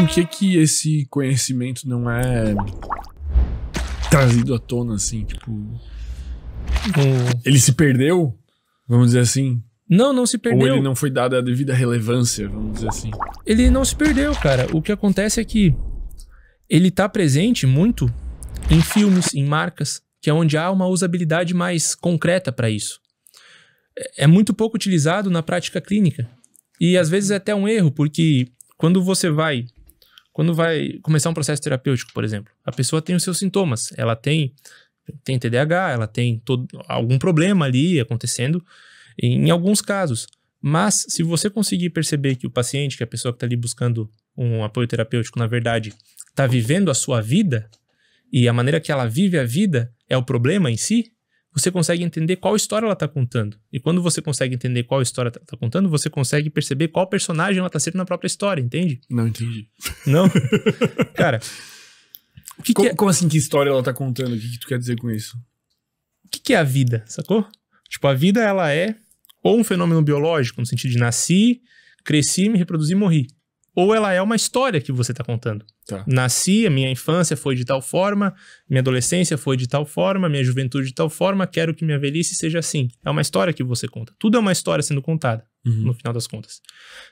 por que que esse conhecimento não é trazido à tona, assim, tipo... É. Ele se perdeu, vamos dizer assim, não, não se perdeu. Ou ele não foi dado a devida relevância, vamos dizer assim. Ele não se perdeu, cara. O que acontece é que ele tá presente muito em filmes, em marcas, que é onde há uma usabilidade mais concreta para isso. É, é muito pouco utilizado na prática clínica. E às vezes é até um erro, porque quando você vai quando vai começar um processo terapêutico, por exemplo, a pessoa tem os seus sintomas, ela tem tem TDAH, ela tem todo, algum problema ali acontecendo, em alguns casos. Mas se você conseguir perceber que o paciente, que é a pessoa que está ali buscando um apoio terapêutico, na verdade, está vivendo a sua vida e a maneira que ela vive a vida é o problema em si, você consegue entender qual história ela está contando. E quando você consegue entender qual história ela está contando, você consegue perceber qual personagem ela está sendo na própria história, entende? Não entendi. Não? Cara. O que como, que é... como, assim que história ela está contando? O que, que, tu quer dizer com isso? O que, que é a vida, sacou? Tipo, a vida ela é ou um fenômeno biológico, no sentido de nasci, cresci, me reproduzi e morri ou ela é uma história que você está contando. Tá. Nasci, a minha infância foi de tal forma, minha adolescência foi de tal forma, minha juventude de tal forma, quero que minha velhice seja assim. É uma história que você conta. Tudo é uma história sendo contada, uhum. no final das contas.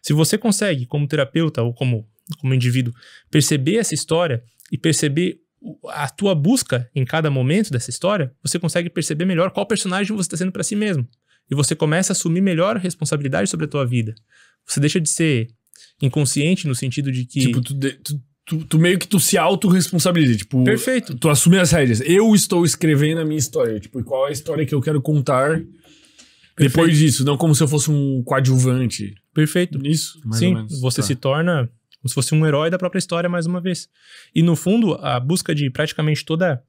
Se você consegue, como terapeuta ou como, como indivíduo, perceber essa história e perceber a tua busca em cada momento dessa história, você consegue perceber melhor qual personagem você está sendo para si mesmo. E você começa a assumir melhor a responsabilidade sobre a tua vida. Você deixa de ser inconsciente, no sentido de que. Tipo, tu, tu, tu, tu meio que tu se autorresponsabiliza. Tipo, Perfeito. Tu assume as rédeas. Eu estou escrevendo a minha história. Tipo, qual é a história que eu quero contar Perfeito. depois disso? Não como se eu fosse um coadjuvante. Perfeito. Isso, Sim, você tá. se torna como se fosse um herói da própria história mais uma vez. E no fundo, a busca de praticamente toda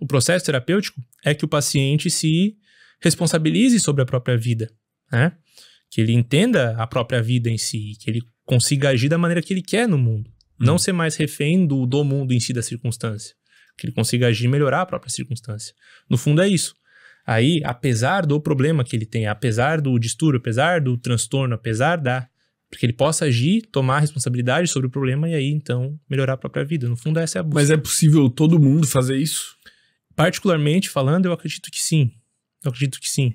o processo terapêutico é que o paciente se responsabilize sobre a própria vida, né? que ele entenda a própria vida em si, que ele consiga agir da maneira que ele quer no mundo. Hum. Não ser mais refém do, do mundo em si, da circunstância. Que ele consiga agir e melhorar a própria circunstância. No fundo, é isso. Aí, apesar do problema que ele tem, apesar do distúrbio, apesar do transtorno, apesar da. Porque ele possa agir, tomar responsabilidade sobre o problema e aí, então, melhorar a própria vida. No fundo, essa é a busca. Mas é possível todo mundo fazer isso? Particularmente falando, eu acredito que sim. Eu acredito que sim.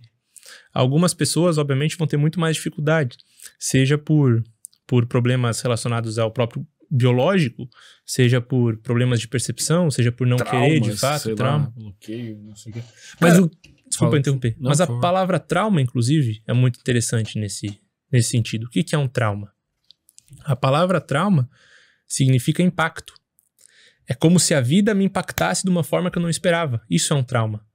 Algumas pessoas, obviamente, vão ter muito mais dificuldade, seja por, por problemas relacionados ao próprio biológico, seja por problemas de percepção, seja por não Traumas, querer de fato, trauma. Lá, bloqueio, não sei o quê. Mas Cara, o, desculpa fala, interromper, não, mas a palavra trauma, inclusive, é muito interessante nesse, nesse sentido. O que, que é um trauma? A palavra trauma significa impacto. É como se a vida me impactasse de uma forma que eu não esperava. Isso é um trauma.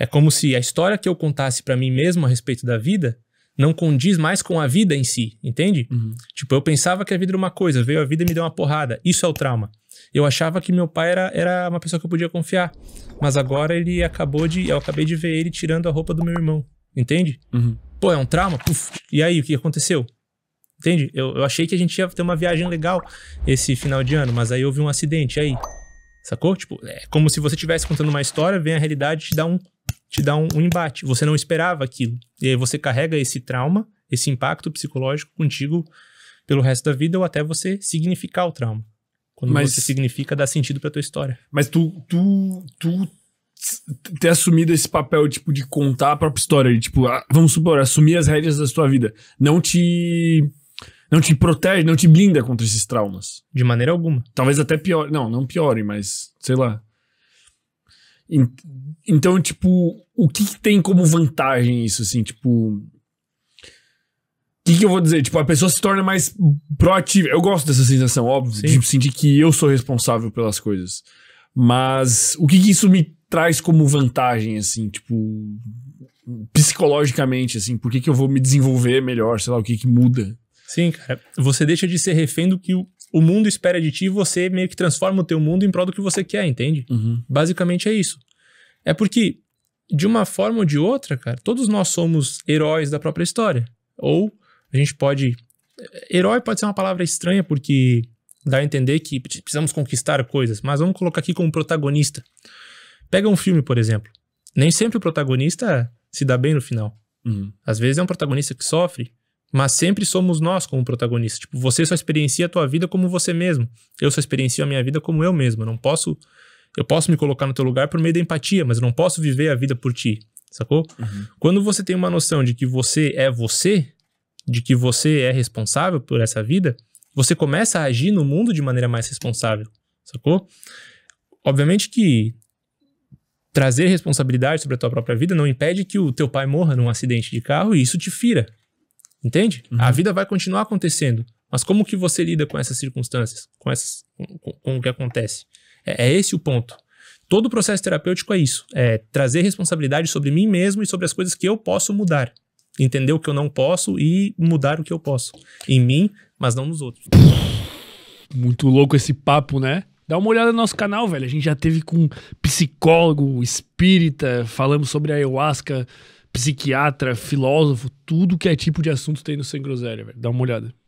É como se a história que eu contasse para mim mesmo a respeito da vida não condiz mais com a vida em si, entende? Uhum. Tipo, eu pensava que a vida era uma coisa, veio a vida e me deu uma porrada. Isso é o trauma. Eu achava que meu pai era, era uma pessoa que eu podia confiar, mas agora ele acabou de. Eu acabei de ver ele tirando a roupa do meu irmão, entende? Uhum. Pô, é um trauma? Puf, e aí, o que aconteceu? Entende? Eu, eu achei que a gente ia ter uma viagem legal esse final de ano, mas aí houve um acidente. E aí? Sacou? Tipo, é como se você estivesse contando uma história, vem a realidade e te dá um te dá um, um embate. Você não esperava aquilo. E aí você carrega esse trauma, esse impacto psicológico contigo pelo resto da vida ou até você significar o trauma. Quando mas, você significa, dá sentido pra tua história. Mas tu, tu, tu ter assumido esse papel, tipo, de contar a própria história, de, tipo, vamos supor, assumir as rédeas da tua vida, não te... Não te protege, não te blinda contra esses traumas. De maneira alguma. Talvez até pior. Não, não piore, mas sei lá. Então, tipo, o que, que tem como vantagem isso, assim, tipo... O que, que eu vou dizer? Tipo, a pessoa se torna mais proativa. Eu gosto dessa sensação, óbvio, Sim. de sentir que eu sou responsável pelas coisas. Mas o que, que isso me traz como vantagem, assim, tipo, psicologicamente, assim, por que, que eu vou me desenvolver melhor, sei lá, o que que muda? Sim, cara, você deixa de ser refém do que o, o mundo espera de ti e você meio que transforma o teu mundo em prol do que você quer, entende? Uhum. Basicamente é isso. É porque, de uma forma ou de outra, cara, todos nós somos heróis da própria história. Ou a gente pode. Herói pode ser uma palavra estranha, porque dá a entender que precisamos conquistar coisas, mas vamos colocar aqui como protagonista. Pega um filme, por exemplo. Nem sempre o protagonista se dá bem no final. Uhum. Às vezes é um protagonista que sofre, mas sempre somos nós como protagonistas. Tipo, você só experiencia a tua vida como você mesmo. Eu só experiencio a minha vida como eu mesmo. Eu não posso. Eu posso me colocar no teu lugar por meio da empatia, mas eu não posso viver a vida por ti. Sacou? Uhum. Quando você tem uma noção de que você é você, de que você é responsável por essa vida, você começa a agir no mundo de maneira mais responsável. Sacou? Obviamente que trazer responsabilidade sobre a tua própria vida não impede que o teu pai morra num acidente de carro e isso te fira. Entende? Uhum. A vida vai continuar acontecendo. Mas como que você lida com essas circunstâncias? Com, essas, com, com o que acontece? É, é esse o ponto. Todo o processo terapêutico é isso. É trazer responsabilidade sobre mim mesmo e sobre as coisas que eu posso mudar. Entender o que eu não posso e mudar o que eu posso. Em mim, mas não nos outros. Muito louco esse papo, né? Dá uma olhada no nosso canal, velho. A gente já teve com psicólogo, espírita, falamos sobre ayahuasca, psiquiatra, filósofo, tudo que é tipo de assunto tem no Sem Groselha, velho. Dá uma olhada.